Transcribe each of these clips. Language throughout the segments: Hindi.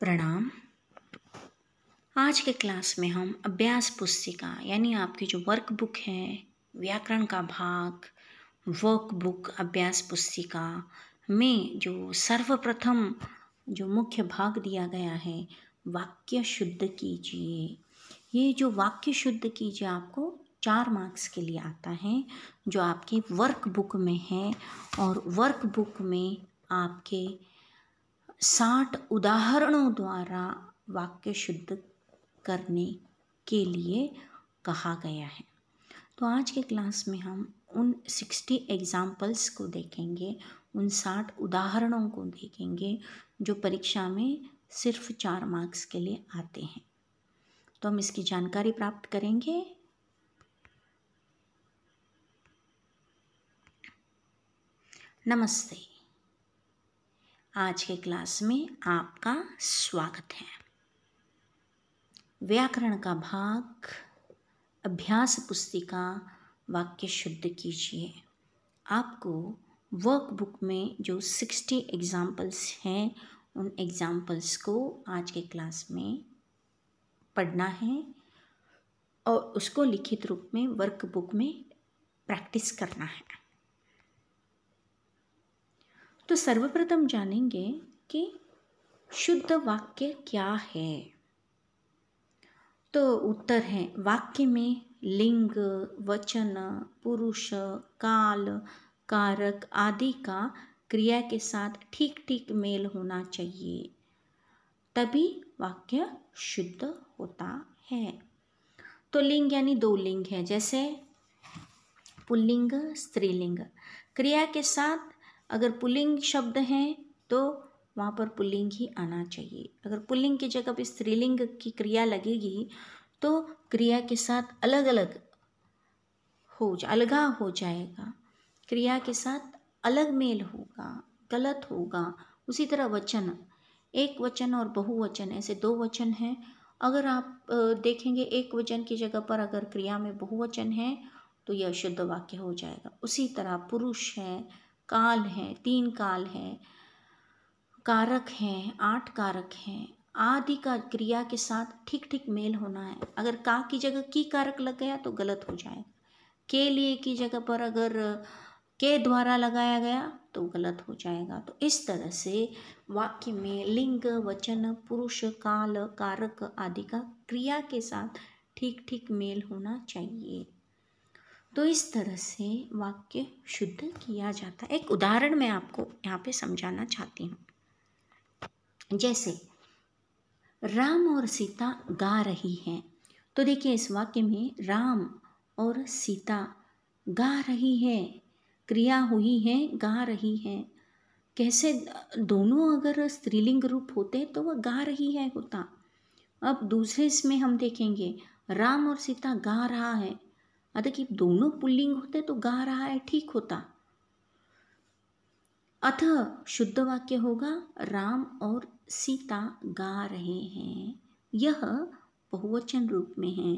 प्रणाम आज के क्लास में हम अभ्यास पुस्तिका यानी आपकी जो वर्कबुक है व्याकरण का भाग वर्कबुक अभ्यास पुस्तिका में जो सर्वप्रथम जो मुख्य भाग दिया गया है वाक्य शुद्ध कीजिए ये जो वाक्य शुद्ध कीजिए आपको चार मार्क्स के लिए आता है जो आपके वर्कबुक में है और वर्कबुक में आपके साठ उदाहरणों द्वारा वाक्य शुद्ध करने के लिए कहा गया है तो आज के क्लास में हम उन सिक्सटी एग्ज़ाम्पल्स को देखेंगे उन साठ उदाहरणों को देखेंगे जो परीक्षा में सिर्फ चार मार्क्स के लिए आते हैं तो हम इसकी जानकारी प्राप्त करेंगे नमस्ते आज के क्लास में आपका स्वागत है व्याकरण का भाग अभ्यास पुस्तिका वाक्य शुद्ध कीजिए आपको वर्कबुक में जो सिक्सटी एग्ज़ाम्पल्स हैं उन एग्ज़ाम्पल्स को आज के क्लास में पढ़ना है और उसको लिखित रूप में वर्कबुक में प्रैक्टिस करना है तो सर्वप्रथम जानेंगे कि शुद्ध वाक्य क्या है तो उत्तर है वाक्य में लिंग वचन पुरुष काल कारक आदि का क्रिया के साथ ठीक ठीक मेल होना चाहिए तभी वाक्य शुद्ध होता है तो लिंग यानी दो लिंग है जैसे पुल्लिंग स्त्रीलिंग क्रिया के साथ अगर पुल्लिंग शब्द हैं तो वहाँ पर पुल्लिंग ही आना चाहिए अगर पुल्लिंग की जगह पे स्त्रीलिंग की क्रिया लगेगी तो क्रिया के साथ अलग अलग हो जा अलगा हो जाएगा क्रिया के साथ अलग मेल होगा गलत होगा उसी तरह वचन एक वचन और बहुवचन ऐसे दो वचन हैं अगर आप देखेंगे एक वचन की जगह पर अगर क्रिया में बहुवचन है तो यह शुद्ध वाक्य हो जाएगा उसी तरह पुरुष है काल हैं तीन काल हैं कारक हैं आठ कारक हैं आदि का क्रिया के साथ ठीक ठीक मेल होना है अगर का की जगह की कारक लग गया तो गलत हो जाएगा के लिए की जगह पर अगर के द्वारा लगाया गया तो गलत हो जाएगा तो इस तरह से वाक्य में लिंग वचन पुरुष काल कारक आदि का क्रिया के साथ ठीक ठीक मेल होना चाहिए तो इस तरह से वाक्य शुद्ध किया जाता है एक उदाहरण मैं आपको यहाँ पे समझाना चाहती हूँ जैसे राम और सीता गा रही हैं तो देखिए इस वाक्य में राम और सीता गा रही है क्रिया हुई है गा रही है कैसे दोनों अगर स्त्रीलिंग रूप होते तो वह गा रही है होता अब दूसरे इसमें हम देखेंगे राम और सीता गा रहा है अतः कि दोनों पुल्लिंग होते तो गा रहा है ठीक होता अथ शुद्ध वाक्य होगा राम और सीता गा रहे हैं यह बहुवचन रूप में है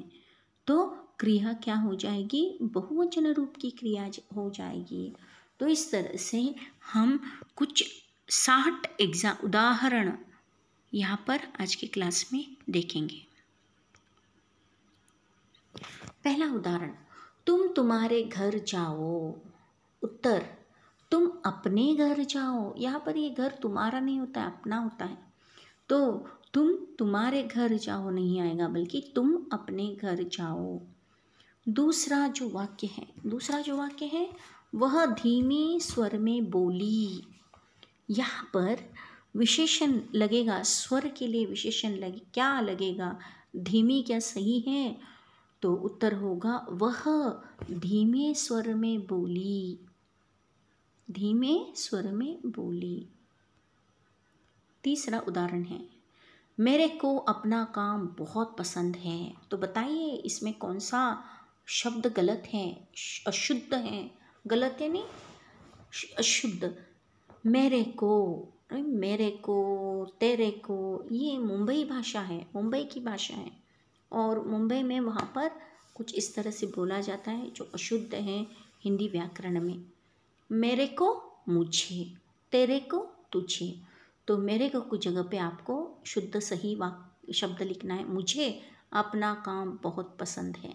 तो क्रिया क्या हो जाएगी बहुवचन रूप की क्रिया हो जाएगी तो इस तरह से हम कुछ साठ एग्जा उदाहरण यहाँ पर आज की क्लास में देखेंगे पहला उदाहरण तुम तुम्हारे घर जाओ उत्तर तुम अपने घर जाओ यहाँ पर ये घर तुम्हारा नहीं होता है अपना होता है तो तुम तुम्हारे घर जाओ नहीं आएगा बल्कि तुम अपने घर जाओ दूसरा जो वाक्य है दूसरा जो वाक्य है वह धीमे स्वर में बोली यहाँ पर विशेषण लगेगा स्वर के लिए विशेषण लगे क्या लगेगा धीमी क्या सही है तो उत्तर होगा वह धीमे स्वर में बोली धीमे स्वर में बोली तीसरा उदाहरण है मेरे को अपना काम बहुत पसंद है तो बताइए इसमें कौन सा शब्द गलत है अशुद्ध है गलत है नहीं अशुद्ध मेरे को मेरे को तेरे को ये मुंबई भाषा है मुंबई की भाषा है और मुंबई में वहाँ पर कुछ इस तरह से बोला जाता है जो अशुद्ध है हिंदी व्याकरण में मेरे को मुझे तेरे को तुझे तो मेरे को कुछ जगह पे आपको शुद्ध सही वाक शब्द लिखना है मुझे अपना काम बहुत पसंद है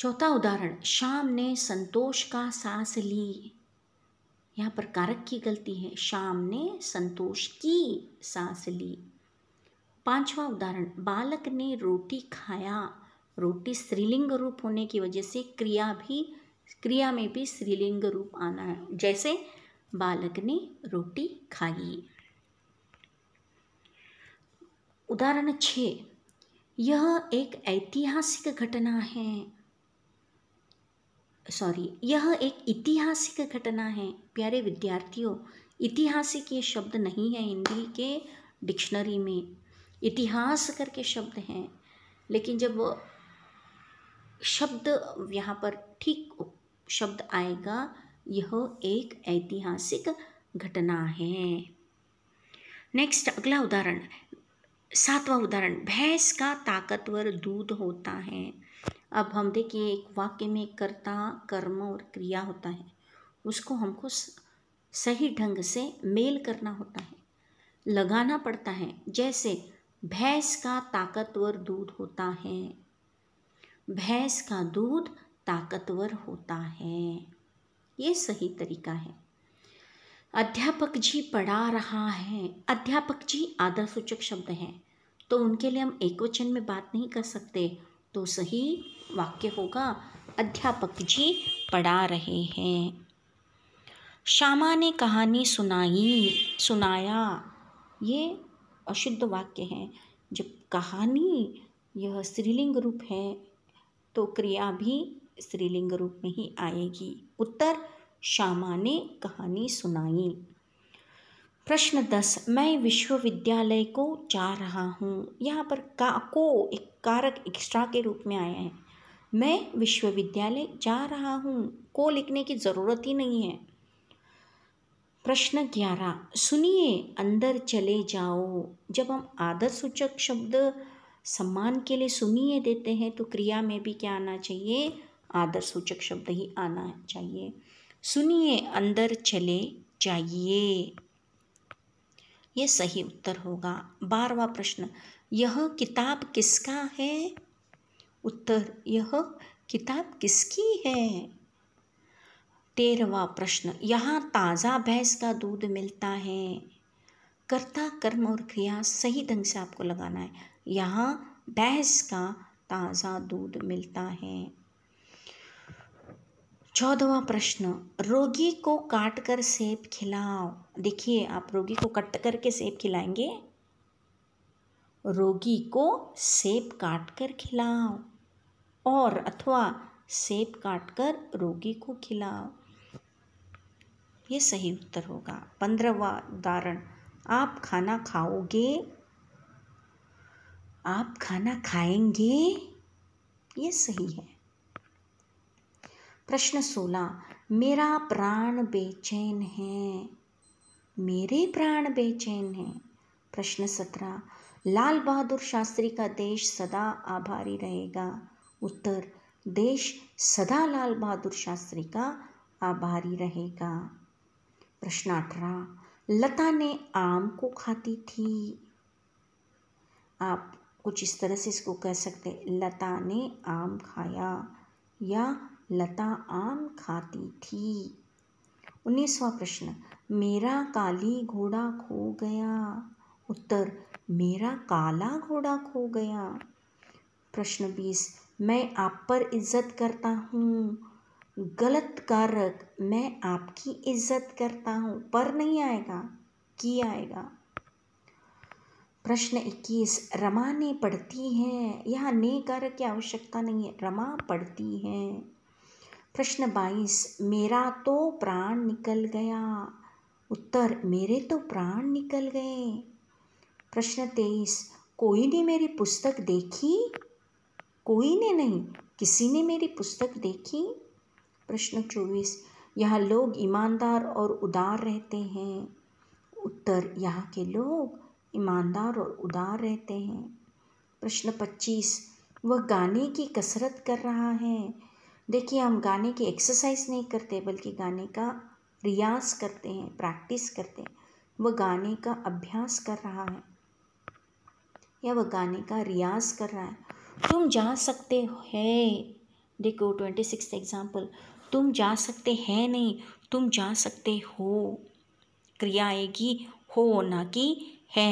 चौथा उदाहरण शाम ने संतोष का सांस ली यहाँ पर कारक की गलती है शाम ने संतोष की सांस ली पांचवा उदाहरण बालक ने रोटी खाया रोटी स्त्रीलिंग रूप होने की वजह से क्रिया भी क्रिया में भी स्त्रीलिंग रूप आना है जैसे बालक ने रोटी खाई उदाहरण छ यह एक ऐतिहासिक घटना है सॉरी यह एक ऐतिहासिक घटना है प्यारे विद्यार्थियों ऐतिहासिक ये शब्द नहीं है हिंदी के डिक्शनरी में इतिहास करके शब्द हैं लेकिन जब शब्द यहाँ पर ठीक शब्द आएगा यह एक ऐतिहासिक घटना है नेक्स्ट अगला उदाहरण सातवां उदाहरण भैंस का ताकतवर दूध होता है अब हम देखिए एक वाक्य में कर्ता कर्म और क्रिया होता है उसको हमको सही ढंग से मेल करना होता है लगाना पड़ता है जैसे भैंस का ताकतवर दूध होता है भैंस का दूध ताकतवर होता है ये सही तरीका है अध्यापक जी पढ़ा रहा है अध्यापक जी आधा सूचक शब्द है तो उनके लिए हम एक वचन में बात नहीं कर सकते तो सही वाक्य होगा अध्यापक जी पढ़ा रहे हैं श्यामा ने कहानी सुनाई सुनाया ये अशुद्ध वाक्य हैं जब कहानी यह स्त्रीलिंग रूप है तो क्रिया भी स्त्रीलिंग रूप में ही आएगी उत्तर श्यामा ने कहानी सुनाई प्रश्न दस मैं विश्वविद्यालय को जा रहा हूँ यहाँ पर का को एक कारक एक्स्ट्रा के रूप में आया है मैं विश्वविद्यालय जा रहा हूँ को लिखने की ज़रूरत ही नहीं है प्रश्न ग्यारह सुनिए अंदर चले जाओ जब हम आदर सूचक शब्द सम्मान के लिए सुनिए देते हैं तो क्रिया में भी क्या आना चाहिए आदर सूचक शब्द ही आना चाहिए सुनिए अंदर चले जाइए ये सही उत्तर होगा बारवा प्रश्न यह किताब किसका है उत्तर यह किताब किसकी है तेरहवा प्रश्न यहाँ ताज़ा भैंस का दूध मिलता है कर्ता कर्म और क्रिया सही ढंग से आपको लगाना है यहाँ भैंस का ताज़ा दूध मिलता है चौदवा प्रश्न रोगी को काट कर सेब खिलाओ देखिए आप रोगी को कट करके सेब खिलाएंगे रोगी को सेब काट कर खिलाओ और अथवा सेब काट कर रोगी को खिलाओ ये सही उत्तर होगा पंद्रहवा उदाहरण आप खाना खाओगे आप खाना खाएंगे ये सही है प्रश्न सोलह मेरा प्राण बेचैन है मेरे प्राण बेचैन है प्रश्न सत्रह लाल बहादुर शास्त्री का देश सदा आभारी रहेगा उत्तर देश सदा लाल बहादुर शास्त्री का आभारी रहेगा प्रश्न अठारह लता ने आम को खाती थी आप कुछ इस तरह से इसको कह सकते लता ने आम खाया या लता आम खाती थी उन्नीसवा प्रश्न मेरा काली घोड़ा खो गया उत्तर मेरा काला घोड़ा खो गया प्रश्न बीस मैं आप पर इज्जत करता हूँ गलत कारक मैं आपकी इज्जत करता हूँ पर नहीं आएगा की आएगा प्रश्न 21 रमा ने पढ़ती हैं यहाँ ने कारक की आवश्यकता नहीं है रमा पढ़ती हैं प्रश्न 22 मेरा तो प्राण निकल गया उत्तर मेरे तो प्राण निकल गए प्रश्न 23 कोई ने मेरी पुस्तक देखी कोई ने नहीं किसी ने मेरी पुस्तक देखी प्रश्न चौबीस यहाँ लोग ईमानदार और उदार रहते हैं उत्तर यहाँ के लोग ईमानदार और उदार रहते हैं प्रश्न पच्चीस वह गाने की कसरत कर रहा है देखिए हम गाने की एक्सरसाइज नहीं करते बल्कि गाने का रियाज करते हैं प्रैक्टिस करते हैं वह गाने का अभ्यास कर रहा है या वह गाने का रियाज कर रहा है तुम जा सकते हैं देखो ट्वेंटी सिक्स एग्जाम्पल तुम जा सकते हैं नहीं तुम जा सकते हो क्रिया आएगी हो ना कि है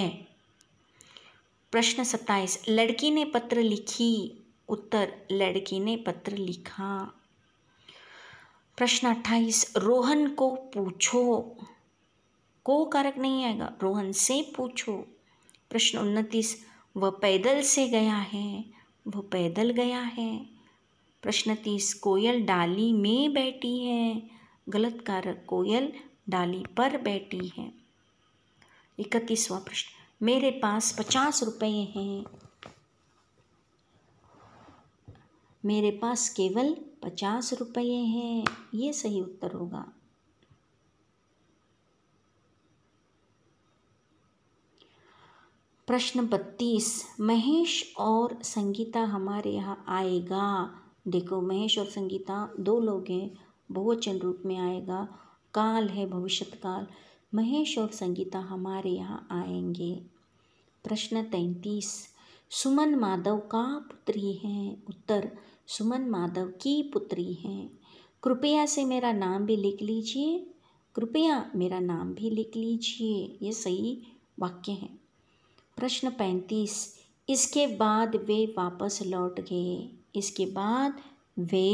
प्रश्न सत्ताईस लड़की ने पत्र लिखी उत्तर लड़की ने पत्र लिखा प्रश्न अट्ठाईस रोहन को पूछो को कारक नहीं आएगा रोहन से पूछो प्रश्न उनतीस वह पैदल से गया है वह पैदल गया है प्रश्न तीस कोयल डाली में बैठी है गलत कारक कोयल डाली पर बैठी है इकतीसवा प्रश्न मेरे पास पचास रुपये हैं मेरे पास केवल पचास रुपये हैं ये सही उत्तर होगा प्रश्न बत्तीस महेश और संगीता हमारे यहाँ आएगा देखो महेश और संगीता दो लोग हैं बहुवचन रूप में आएगा काल है भविष्य काल महेश और संगीता हमारे यहाँ आएंगे प्रश्न तैंतीस सुमन माधव का पुत्री हैं उत्तर सुमन माधव की पुत्री हैं कृपया से मेरा नाम भी लिख लीजिए कृपया मेरा नाम भी लिख लीजिए ये सही वाक्य है प्रश्न पैंतीस इसके बाद वे वापस लौट गए इसके बाद वे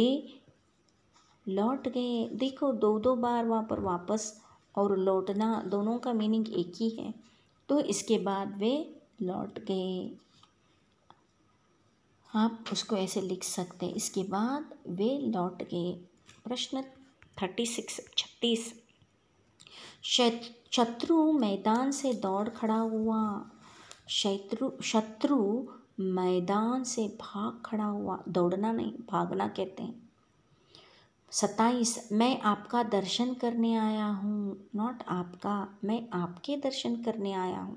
लौट गए देखो दो दो बार वहाँ पर वापस और लौटना दोनों का मीनिंग एक ही है तो इसके बाद वे लौट गए आप उसको ऐसे लिख सकते हैं इसके बाद वे लौट गए प्रश्न थर्टी सिक्स छत्तीस शत्रु मैदान से दौड़ खड़ा हुआ शत्रु शत्रु मैदान से भाग खड़ा हुआ दौड़ना नहीं भागना कहते हैं सत्ताईस मैं आपका दर्शन करने आया हूँ नॉट आपका मैं आपके दर्शन करने आया हूँ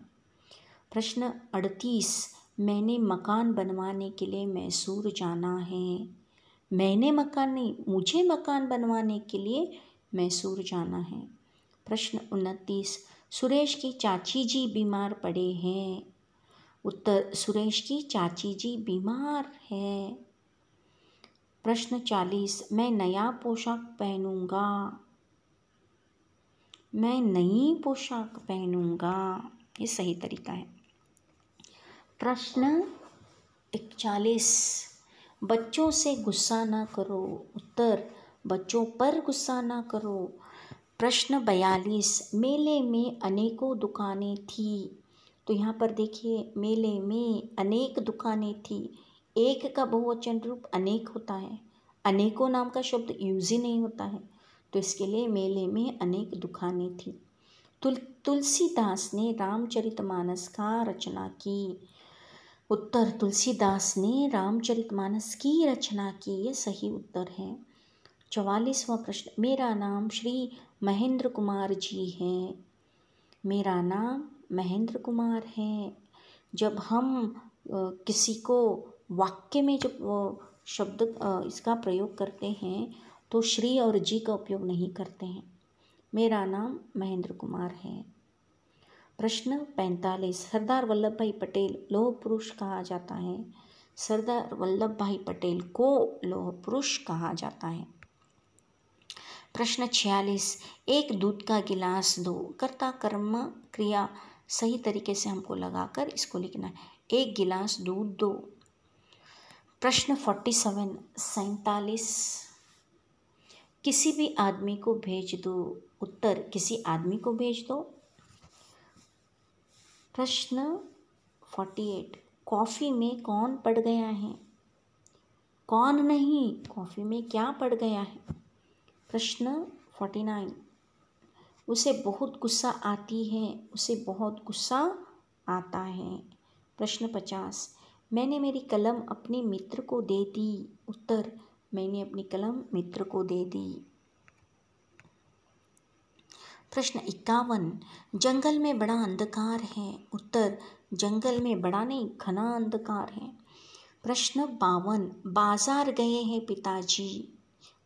प्रश्न अड़तीस मैंने मकान बनवाने के लिए मैसूर जाना है मैंने मकान नहीं मुझे मकान बनवाने के लिए मैसूर जाना है प्रश्न उनतीस सुरेश की चाची जी बीमार पड़े हैं उत्तर सुरेश की चाची जी बीमार है प्रश्न चालीस मैं नया पोशाक पहनूंगा मैं नई पोशाक पहनूंगा ये सही तरीका है प्रश्न इकचालीस बच्चों से गुस्सा ना करो उत्तर बच्चों पर गुस्सा ना करो प्रश्न बयालीस मेले में अनेकों दुकानें थी तो यहाँ पर देखिए मेले में अनेक दुकानें थी एक का बहुवचन रूप अनेक होता है अनेकों नाम का शब्द यूज ही नहीं होता है तो इसके लिए मेले में अनेक दुकानें थी तुल तुलसीदास ने रामचरितमानस का रचना की उत्तर तुलसीदास ने रामचरितमानस की रचना की ये सही उत्तर है चवालीसवा प्रश्न मेरा नाम श्री महेंद्र कुमार जी है मेरा नाम महेंद्र कुमार हैं जब हम किसी को वाक्य में जब शब्द इसका प्रयोग करते हैं तो श्री और जी का उपयोग नहीं करते हैं मेरा नाम महेंद्र कुमार है प्रश्न पैंतालीस सरदार वल्लभ भाई पटेल लोह पुरुष कहा जाता है सरदार वल्लभ भाई पटेल को लोह पुरुष कहा जाता है प्रश्न छियालीस एक दूध का गिलास दो कर्ता कर्म क्रिया सही तरीके से हमको लगाकर इसको लिखना है एक गिलास दूध दो प्रश्न फोर्टी सेवन सैतालीस किसी भी आदमी को भेज दो उत्तर किसी आदमी को भेज दो प्रश्न फोर्टी एट कॉफ़ी में कौन पड़ गया है कौन नहीं कॉफ़ी में क्या पड़ गया है प्रश्न फोर्टी नाइन उसे बहुत गुस्सा आती है उसे बहुत गुस्सा आता है प्रश्न पचास मैंने मेरी कलम अपने मित्र को दे दी उत्तर मैंने अपनी कलम मित्र को दे दी प्रश्न इक्यावन जंगल में बड़ा अंधकार है उत्तर जंगल में बड़ा नहीं घना अंधकार है प्रश्न बावन बाजार गए हैं पिताजी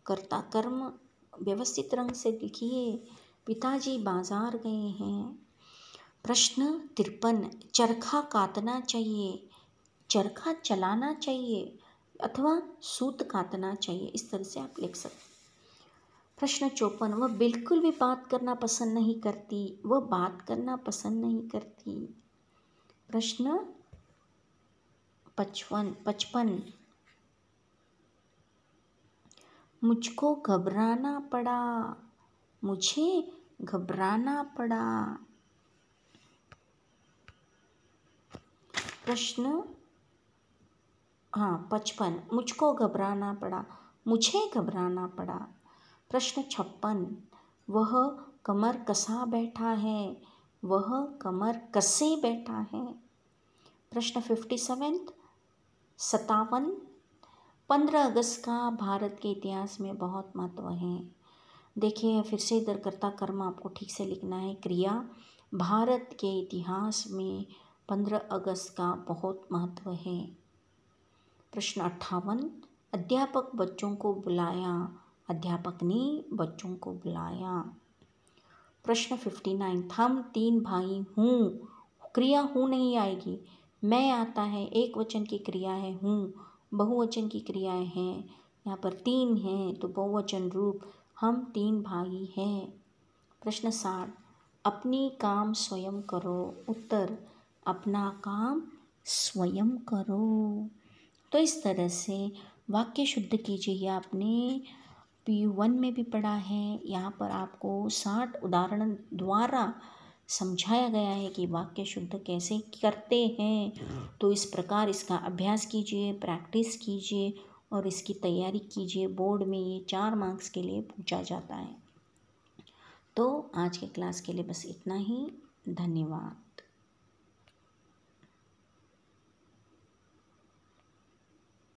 कर्ता कर्म व्यवस्थित रंग से लिखिए पिताजी बाजार गए हैं प्रश्न तिरपन चरखा काटना चाहिए चरखा चलाना चाहिए अथवा सूत काटना चाहिए इस तरह से आप लिख सकते प्रश्न चौपन वह बिल्कुल भी बात करना पसंद नहीं करती वह बात करना पसंद नहीं करती प्रश्न पचपन पचपन मुझको घबराना पड़ा मुझे घबराना पड़ा प्रश्न हाँ पचपन मुझको घबराना पड़ा मुझे घबराना पड़ा प्रश्न छप्पन वह कमर कसा बैठा है वह कमर कसे बैठा है प्रश्न फिफ्टी सेवेंथ सतावन पंद्रह अगस्त का भारत के इतिहास में बहुत महत्व है देखिए फिर से कर्ता कर्म आपको ठीक से लिखना है क्रिया भारत के इतिहास में पंद्रह अगस्त का बहुत महत्व है प्रश्न अट्ठावन अध्यापक बच्चों को बुलाया अध्यापक ने बच्चों को बुलाया प्रश्न फिफ्टी नाइन थम तीन भाई हूँ क्रिया हूँ नहीं आएगी मैं आता है एक वचन की क्रिया है हूँ बहुवचन की क्रियाएं हैं यहाँ पर तीन हैं तो बहुवचन रूप हम तीन भाई हैं प्रश्न साठ अपनी काम स्वयं करो उत्तर अपना काम स्वयं करो तो इस तरह से वाक्य शुद्ध कीजिए आपने पी यू वन में भी पढ़ा है यहाँ पर आपको साठ उदाहरण द्वारा समझाया गया है कि वाक्य शुद्ध कैसे करते हैं तो इस प्रकार इसका अभ्यास कीजिए प्रैक्टिस कीजिए और इसकी तैयारी कीजिए बोर्ड में ये चार मार्क्स के लिए पूछा जाता है तो आज के क्लास के लिए बस इतना ही धन्यवाद